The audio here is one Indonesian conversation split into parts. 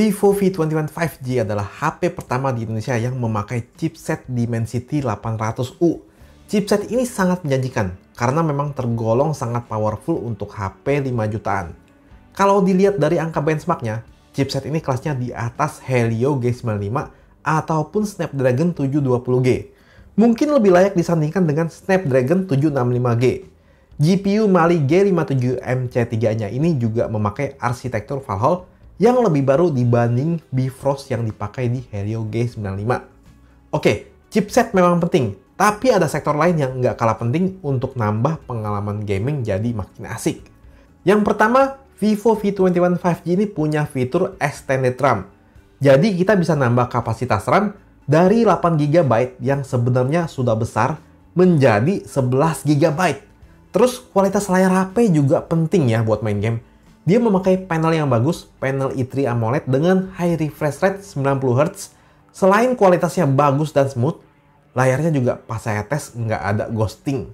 Vivo V21 5G adalah HP pertama di Indonesia yang memakai chipset Dimensity 800U. Chipset ini sangat menjanjikan karena memang tergolong sangat powerful untuk HP 5 jutaan. Kalau dilihat dari angka benchmarknya, chipset ini kelasnya di atas Helio G95 ataupun Snapdragon 720G. Mungkin lebih layak disandingkan dengan Snapdragon 765G. GPU Mali G57 MC3-nya ini juga memakai arsitektur Valhalla yang lebih baru dibanding Bifrost yang dipakai di Helio G95. Oke, chipset memang penting, tapi ada sektor lain yang nggak kalah penting untuk nambah pengalaman gaming jadi makin asik. Yang pertama, Vivo V21 5G ini punya fitur Extended RAM. Jadi kita bisa nambah kapasitas RAM dari 8GB yang sebenarnya sudah besar menjadi 11GB. Terus kualitas layar HP juga penting ya buat main game dia memakai panel yang bagus, panel e 3 AMOLED dengan high refresh rate 90Hz. Selain kualitasnya bagus dan smooth, layarnya juga pas saya tes nggak ada ghosting.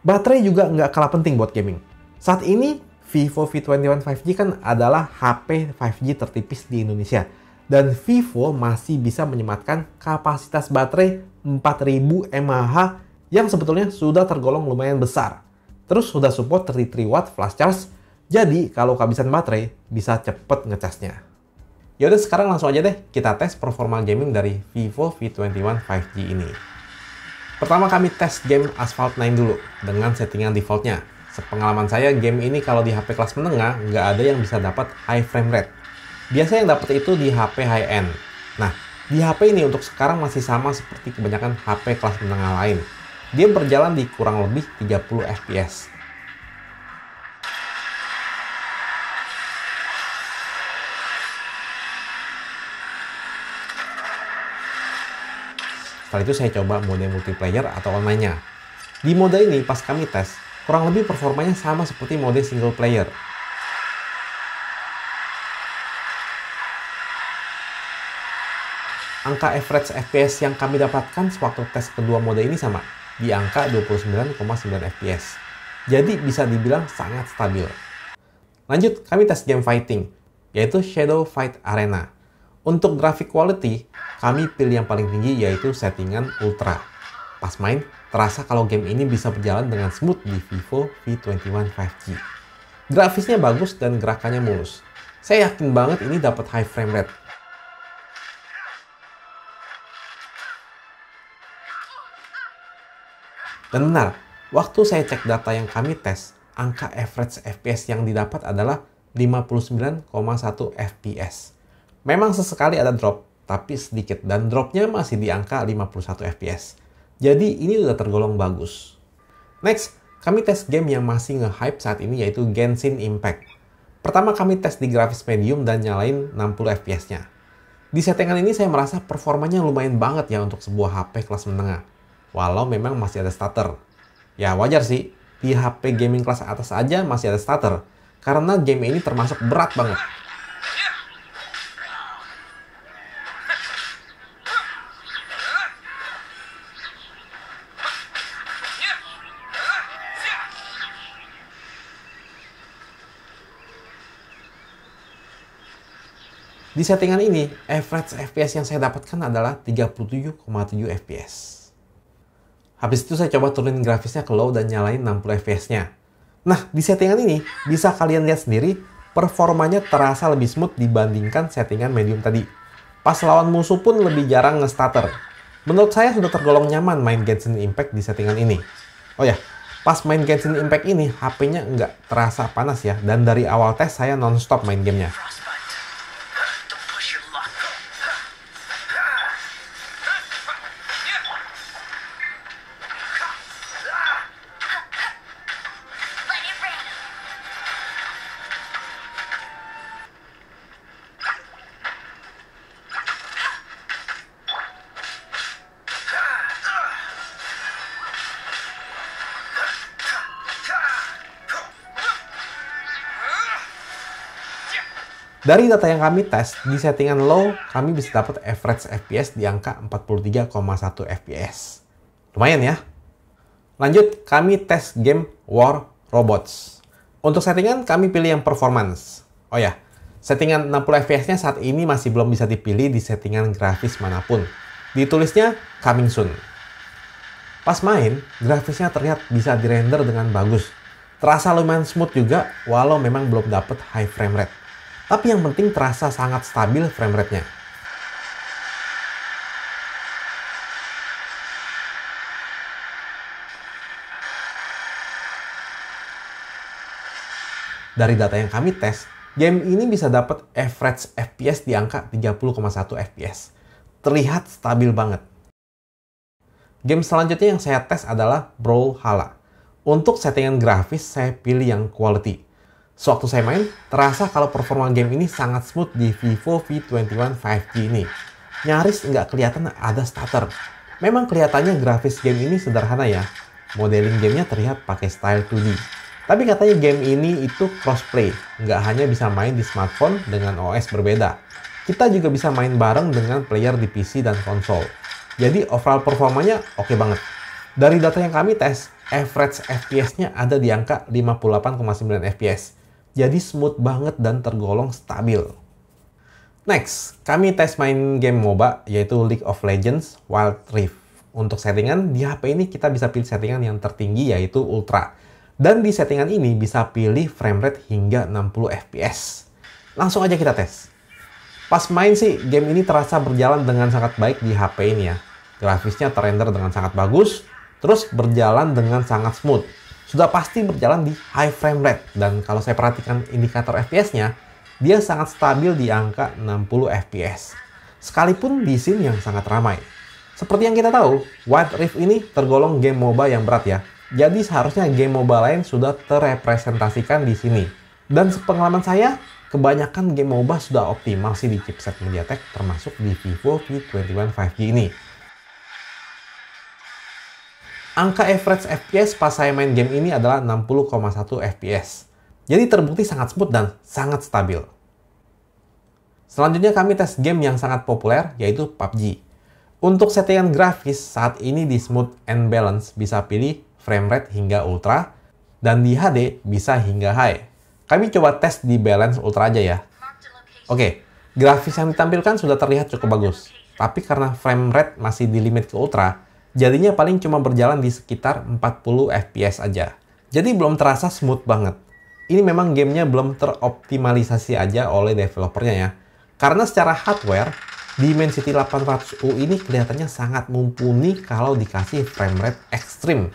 Baterai juga nggak kalah penting buat gaming. Saat ini, Vivo V21 5G kan adalah HP 5G tertipis di Indonesia. Dan Vivo masih bisa menyematkan kapasitas baterai 4000 mAh yang sebetulnya sudah tergolong lumayan besar. Terus sudah support 33 w flash charge jadi kalau kehabisan baterai, bisa cepet ngecasnya. Yaudah sekarang langsung aja deh kita tes performa gaming dari Vivo V21 5G ini. Pertama kami tes game Asphalt 9 dulu dengan settingan defaultnya. Sepengalaman saya game ini kalau di HP kelas menengah nggak ada yang bisa dapat high frame rate. Biasanya yang dapat itu di HP high end. Nah, di HP ini untuk sekarang masih sama seperti kebanyakan HP kelas menengah lain. Dia berjalan di kurang lebih 30 fps Setelah itu saya coba mode multiplayer atau online-nya. Di mode ini pas kami tes, kurang lebih performanya sama seperti mode single player. Angka average FPS yang kami dapatkan sewaktu tes kedua mode ini sama, di angka 29,9 FPS. Jadi bisa dibilang sangat stabil. Lanjut, kami tes game fighting, yaitu Shadow Fight Arena. Untuk grafik quality, kami pilih yang paling tinggi yaitu settingan Ultra. Pas main, terasa kalau game ini bisa berjalan dengan smooth di Vivo V21 5G. Grafisnya bagus dan gerakannya mulus. Saya yakin banget ini dapat high frame rate. Dan benar, waktu saya cek data yang kami tes, angka average FPS yang didapat adalah 59,1 FPS. Memang sesekali ada drop, tapi sedikit dan dropnya masih di angka 51 fps. Jadi ini sudah tergolong bagus. Next, kami tes game yang masih nge-hype saat ini yaitu Genshin Impact. Pertama kami tes di grafis medium dan nyalain 60 fps-nya. Di settingan ini saya merasa performanya lumayan banget ya untuk sebuah HP kelas menengah. Walau memang masih ada starter. Ya wajar sih, di HP gaming kelas atas aja masih ada starter. Karena game ini termasuk berat banget. Di settingan ini, average FPS yang saya dapatkan adalah 37,7 FPS. Habis itu saya coba turunin grafisnya ke low dan nyalain 60 FPS-nya. Nah, di settingan ini bisa kalian lihat sendiri performanya terasa lebih smooth dibandingkan settingan medium tadi. Pas lawan musuh pun lebih jarang nge starter Menurut saya sudah tergolong nyaman main Genshin Impact di settingan ini. Oh ya, pas main Genshin Impact ini HP-nya nggak terasa panas ya dan dari awal tes saya non-stop main gamenya. Dari data yang kami tes, di settingan low kami bisa dapat average FPS di angka 43,1 FPS. Lumayan ya. Lanjut, kami tes game War Robots. Untuk settingan kami pilih yang performance. Oh ya, settingan 60 FPS-nya saat ini masih belum bisa dipilih di settingan grafis manapun. Ditulisnya coming soon. Pas main, grafisnya terlihat bisa dirender dengan bagus. Terasa lumayan smooth juga, walau memang belum dapat high frame rate. Tapi yang penting terasa sangat stabil frame rate-nya. Dari data yang kami tes, game ini bisa dapat average FPS di angka 30,1 FPS. Terlihat stabil banget. Game selanjutnya yang saya tes adalah Brawlhalla. Untuk settingan grafis, saya pilih yang quality. Sewaktu saya main, terasa kalau performa game ini sangat smooth di Vivo V21 5G ini. Nyaris nggak kelihatan ada stutter. Memang kelihatannya grafis game ini sederhana ya. Modeling gamenya terlihat pakai style 2D. Tapi katanya game ini itu crossplay, nggak hanya bisa main di smartphone dengan OS berbeda. Kita juga bisa main bareng dengan player di PC dan konsol. Jadi overall performanya oke okay banget. Dari data yang kami tes, average FPS-nya ada di angka 58,9 FPS. Jadi smooth banget dan tergolong stabil. Next, kami tes main game MOBA yaitu League of Legends Wild Rift. Untuk settingan, di HP ini kita bisa pilih settingan yang tertinggi yaitu Ultra. Dan di settingan ini bisa pilih frame rate hingga 60 fps. Langsung aja kita tes. Pas main sih, game ini terasa berjalan dengan sangat baik di HP ini ya. Grafisnya terender dengan sangat bagus, terus berjalan dengan sangat smooth sudah pasti berjalan di high frame rate. Dan kalau saya perhatikan indikator FPS-nya, dia sangat stabil di angka 60 FPS. Sekalipun di scene yang sangat ramai. Seperti yang kita tahu, Wild Rift ini tergolong game MOBA yang berat ya. Jadi seharusnya game MOBA lain sudah terrepresentasikan di sini. Dan sepengalaman saya, kebanyakan game MOBA sudah optimal sih di chipset MediaTek termasuk di Vivo V21 5G ini. Angka average FPS pas saya main game ini adalah 60,1 FPS. Jadi terbukti sangat smooth dan sangat stabil. Selanjutnya kami tes game yang sangat populer yaitu PUBG. Untuk settingan grafis saat ini di smooth and balance bisa pilih frame rate hingga ultra dan di HD bisa hingga high. Kami coba tes di balance ultra aja ya. Oke, grafis yang ditampilkan sudah terlihat cukup bagus. Tapi karena frame rate masih di limit ke ultra, jadinya paling cuma berjalan di sekitar 40 fps aja. Jadi belum terasa smooth banget. Ini memang gamenya belum teroptimalisasi aja oleh developernya ya. Karena secara hardware, Dimensity 800U ini kelihatannya sangat mumpuni kalau dikasih frame rate ekstrim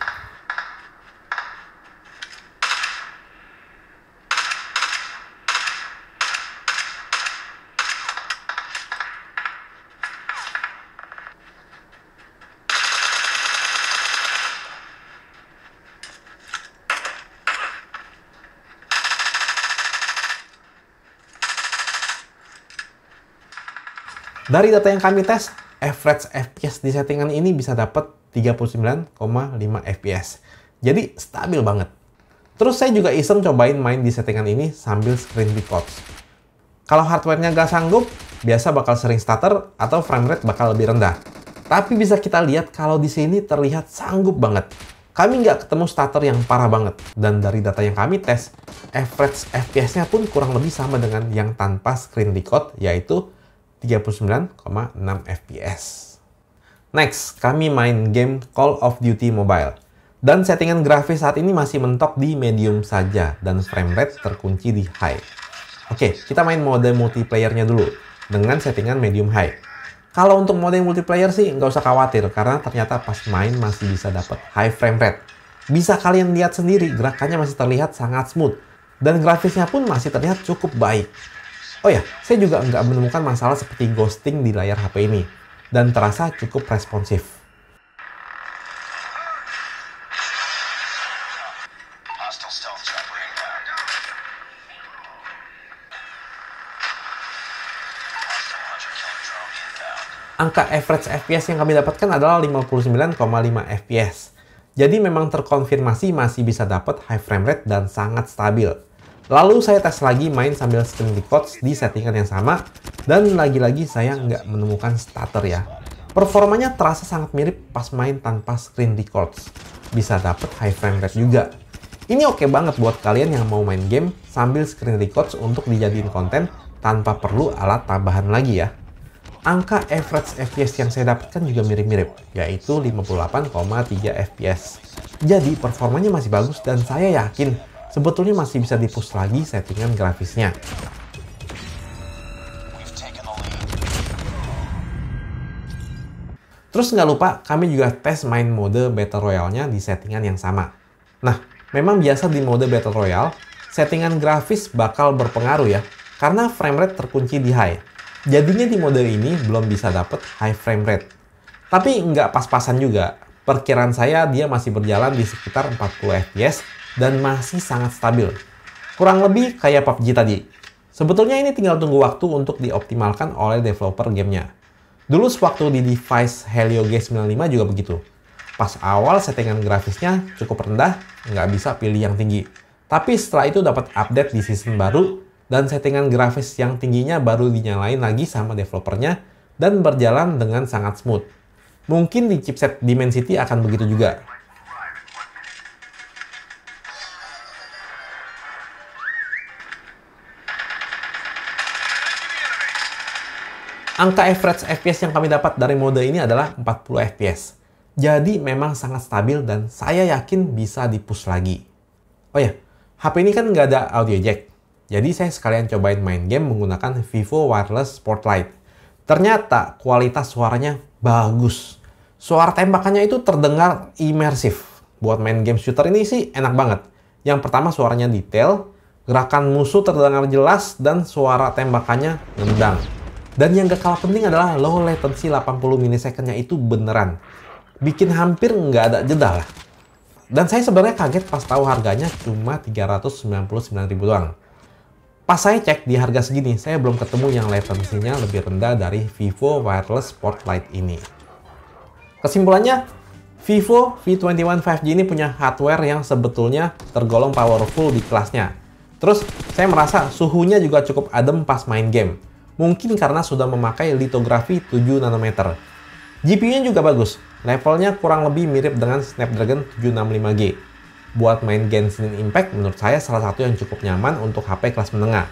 Dari data yang kami tes, average FPS di settingan ini bisa dapat 39,5 FPS. Jadi stabil banget. Terus saya juga iseng cobain main di settingan ini sambil screen record. Kalau hardware-nya nggak sanggup, biasa bakal sering stutter atau frame rate bakal lebih rendah. Tapi bisa kita lihat kalau di sini terlihat sanggup banget. Kami nggak ketemu stutter yang parah banget. Dan dari data yang kami tes, average FPS-nya pun kurang lebih sama dengan yang tanpa screen record, yaitu 39,6 fps. Next, kami main game Call of Duty Mobile. Dan settingan grafis saat ini masih mentok di medium saja dan frame rate terkunci di high. Oke, kita main mode multiplayernya dulu dengan settingan medium high. Kalau untuk mode multiplayer sih nggak usah khawatir karena ternyata pas main masih bisa dapat high frame rate. Bisa kalian lihat sendiri gerakannya masih terlihat sangat smooth dan grafisnya pun masih terlihat cukup baik. Oh ya, saya juga nggak menemukan masalah seperti ghosting di layar HP ini, dan terasa cukup responsif. Angka average FPS yang kami dapatkan adalah 59,5 FPS. Jadi memang terkonfirmasi masih bisa dapat high frame rate dan sangat stabil. Lalu saya tes lagi main sambil screen di di settingan yang sama, dan lagi-lagi saya nggak menemukan starter ya. Performanya terasa sangat mirip pas main tanpa screen records. Bisa dapet high frame rate juga. Ini oke okay banget buat kalian yang mau main game sambil screen records untuk dijadiin konten tanpa perlu alat tambahan lagi ya. Angka average FPS yang saya dapatkan juga mirip-mirip, yaitu 58,3 FPS. Jadi performanya masih bagus dan saya yakin sebetulnya masih bisa dipush lagi settingan grafisnya. Terus nggak lupa kami juga tes main mode Battle Royale-nya di settingan yang sama. Nah, memang biasa di mode Battle Royale, settingan grafis bakal berpengaruh ya, karena frame rate terkunci di high. Jadinya di mode ini belum bisa dapet high frame rate. Tapi nggak pas-pasan juga, perkiraan saya dia masih berjalan di sekitar 40 fps dan masih sangat stabil. Kurang lebih kayak PUBG tadi. Sebetulnya ini tinggal tunggu waktu untuk dioptimalkan oleh developer gamenya. Dulu sewaktu di device Helio G95 juga begitu. Pas awal settingan grafisnya cukup rendah, nggak bisa pilih yang tinggi. Tapi setelah itu dapat update di season baru, dan settingan grafis yang tingginya baru dinyalain lagi sama developernya, dan berjalan dengan sangat smooth. Mungkin di chipset Dimensity akan begitu juga, Angka average FPS yang kami dapat dari mode ini adalah 40 FPS. Jadi memang sangat stabil dan saya yakin bisa dipush lagi. Oh ya, HP ini kan nggak ada audio jack. Jadi saya sekalian cobain main game menggunakan Vivo Wireless Spotlight. Ternyata kualitas suaranya bagus. Suara tembakannya itu terdengar imersif. Buat main game shooter ini sih enak banget. Yang pertama suaranya detail, gerakan musuh terdengar jelas, dan suara tembakannya nendang. Dan yang gak kalah penting adalah low latency 80 milisecond-nya itu beneran. Bikin hampir nggak ada jeda lah. Dan saya sebenarnya kaget pas tahu harganya cuma 399 doang. Pas saya cek di harga segini, saya belum ketemu yang latensinya lebih rendah dari Vivo Wireless Spotlight ini. Kesimpulannya, Vivo V21 5G ini punya hardware yang sebetulnya tergolong powerful di kelasnya. Terus, saya merasa suhunya juga cukup adem pas main game mungkin karena sudah memakai litografi 7 nanometer. GPU-nya juga bagus, levelnya kurang lebih mirip dengan Snapdragon 765G. Buat main Genshin Impact, menurut saya salah satu yang cukup nyaman untuk HP kelas menengah.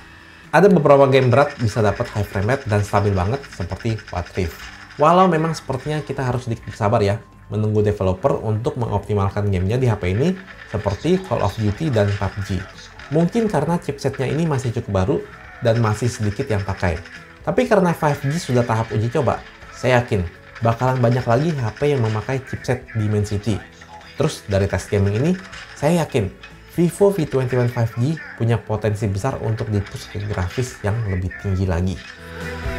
Ada beberapa game berat bisa dapat high frame rate dan stabil banget seperti What Rift. Walau memang sepertinya kita harus sedikit sabar ya, menunggu developer untuk mengoptimalkan gamenya di HP ini seperti Call of Duty dan PUBG. Mungkin karena chipsetnya ini masih cukup baru, dan masih sedikit yang pakai. Tapi karena 5G sudah tahap uji coba, saya yakin bakalan banyak lagi HP yang memakai chipset Dimensity. Terus dari tes gaming ini, saya yakin Vivo V21 5G punya potensi besar untuk dipusat ke grafis yang lebih tinggi lagi.